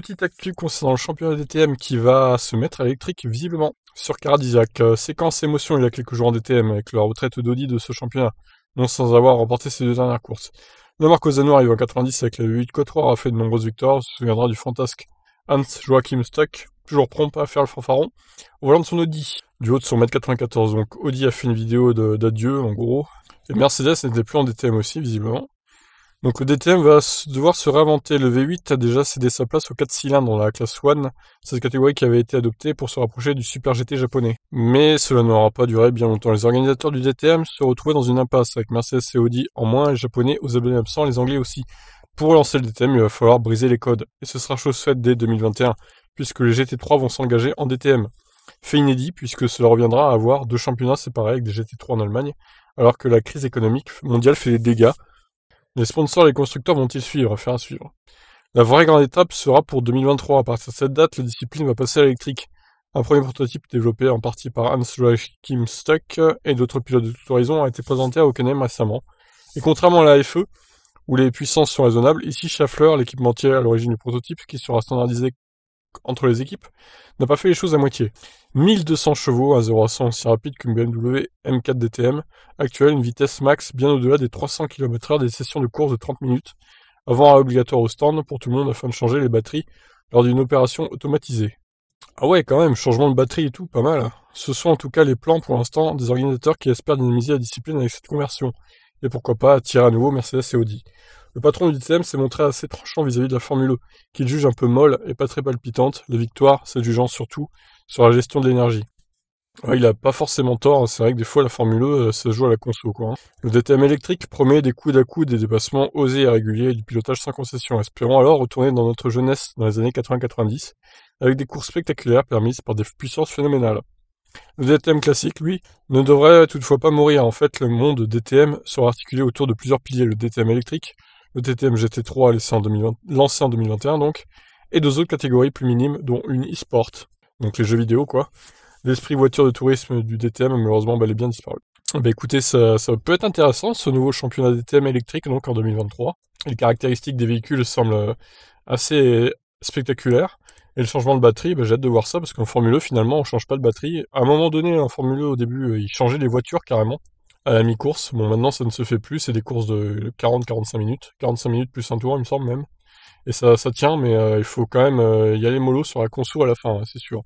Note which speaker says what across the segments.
Speaker 1: petite actu concernant le championnat DTM qui va se mettre à l'électrique visiblement sur Caradisiac. Euh, séquence émotion il y a quelques jours en DTM avec la retraite d'Audi de ce championnat, non sans avoir remporté ses deux dernières courses. Le Marcosano arrive en 90 avec la 8 3 a fait de nombreuses victoires, on se souviendra du fantasque Hans Joachim Stuck, toujours prompt à faire le fanfaron, au volant de son Audi. Du haut de son mètre 94, donc Audi a fait une vidéo d'adieu en gros. Et Mercedes n'était plus en DTM aussi visiblement. Donc le DTM va devoir se réinventer. Le V8 a déjà cédé sa place aux 4 cylindres dans la classe One, cette catégorie qui avait été adoptée pour se rapprocher du Super GT japonais. Mais cela n'aura pas duré bien longtemps. Les organisateurs du DTM se retrouvaient dans une impasse, avec Mercedes et Audi en moins, les Japonais aux abonnés absents, les Anglais aussi. Pour lancer le DTM, il va falloir briser les codes. Et ce sera chose faite dès 2021, puisque les GT3 vont s'engager en DTM. Fait inédit, puisque cela reviendra à avoir deux championnats séparés avec des GT3 en Allemagne, alors que la crise économique mondiale fait des dégâts les sponsors et les constructeurs vont-ils suivre Faire un suivre. La vraie grande étape sera pour 2023. À partir de cette date, la discipline va passer à l'électrique. Un premier prototype développé en partie par hans Joachim Kim Stuck et d'autres pilotes de tout horizon a été présenté à Hockenheim récemment. Et contrairement à la FE, où les puissances sont raisonnables, ici Schaffler, l'équipementier à l'origine du prototype, qui sera standardisé entre les équipes n'a pas fait les choses à moitié. 1200 chevaux à 0 à 100 aussi rapide qu'une BMW M4 DTM actuelle, une vitesse max bien au-delà des 300 km/h des sessions de course de 30 minutes, avant un obligatoire au stand pour tout le monde afin de changer les batteries lors d'une opération automatisée. Ah ouais, quand même, changement de batterie et tout, pas mal. Hein. Ce sont en tout cas les plans pour l'instant des organisateurs qui espèrent dynamiser la discipline avec cette conversion. Et pourquoi pas attirer à nouveau Mercedes et Audi. Le patron du DTM s'est montré assez tranchant vis-à-vis de la Formule 1, e, qu'il juge un peu molle et pas très palpitante, les victoires s'adjugeant surtout sur la gestion de l'énergie. il n'a pas forcément tort, hein. c'est vrai que des fois la Formule 1 e, euh, se joue à la conso hein. Le DTM électrique promet des coups dà coups des dépassements osés et réguliers et du pilotage sans concession, espérant alors retourner dans notre jeunesse dans les années 80-90, avec des courses spectaculaires permises par des puissances phénoménales. Le DTM classique, lui, ne devrait toutefois pas mourir. En fait, le monde DTM sera articulé autour de plusieurs piliers. Le DTM électrique, le DTM GT3 lancé en, 2021 donc, et deux autres catégories plus minimes, dont une e-sport, donc les jeux vidéo quoi. L'esprit voiture de tourisme du DTM malheureusement bah, elle est bien disparue. Bah écoutez, ça, peut être intéressant ce nouveau championnat DTM électrique donc en 2023. Les caractéristiques des véhicules semblent euh, assez spectaculaires. Et le changement de batterie, bah, j'ai hâte de voir ça parce qu'en Formule 1, e, finalement, on change pas de batterie. À un moment donné, en Formule e, au début, euh, ils changeaient les voitures carrément à la mi-course. Bon, maintenant, ça ne se fait plus. C'est des courses de 40-45 minutes. 45 minutes plus un tour, il me semble même. Et ça, ça tient, mais euh, il faut quand même euh, y aller mollo sur la conso à la fin, c'est sûr.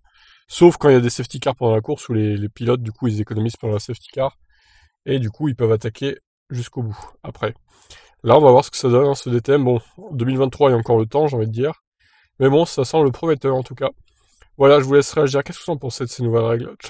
Speaker 1: Sauf quand il y a des safety cars pendant la course où les, pilotes, du coup, ils économisent pendant la safety car. Et du coup, ils peuvent attaquer jusqu'au bout après. Là, on va voir ce que ça donne, hein, ce DTM. Bon, 2023, il y a encore le temps, j'ai envie de dire. Mais bon, ça semble prometteur en tout cas. Voilà, je vous laisse réagir. Qu'est-ce que vous en pensez de ces nouvelles règles Ciao